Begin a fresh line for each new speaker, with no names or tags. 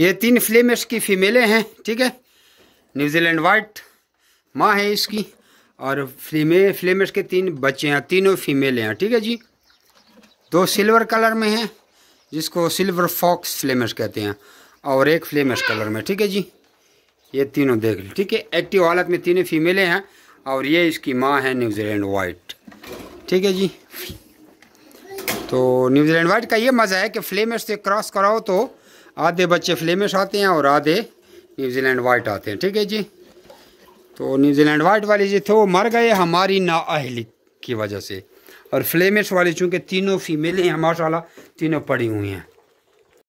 ये तीन फ्लेमेस की फीमेलें हैं ठीक है न्यूजीलैंड वाइट माँ है इसकी और फीमेल फ्लेमेस के तीन बच्चे हैं तीनों फीमेल हैं ठीक है जी दो सिल्वर कलर में हैं जिसको सिल्वर फॉक्स फ्लेमेस कहते हैं और एक फ्लेमेस कलर में ठीक है जी ये तीनों देख लें ठीक है एक्टिव हालत में तीनों फीमेलें हैं और ये इसकी माँ है न्यूजीलैंड वाइट ठीक है जी तो न्यूजीलैंड वाइट का ये मज़ा है कि फ्लेमेश से क्रॉस कराओ तो आधे बच्चे फ्लेमेश आते हैं और आधे न्यूजीलैंड वाइट आते हैं ठीक है जी तो न्यूजीलैंड वाइट वाले जो तो थे वो मर गए हमारी नाअहली की वजह से और फ्लेमेश वाले चूँकि तीनों फीमेलें हैं माशाला तीनों पड़ी हुई हैं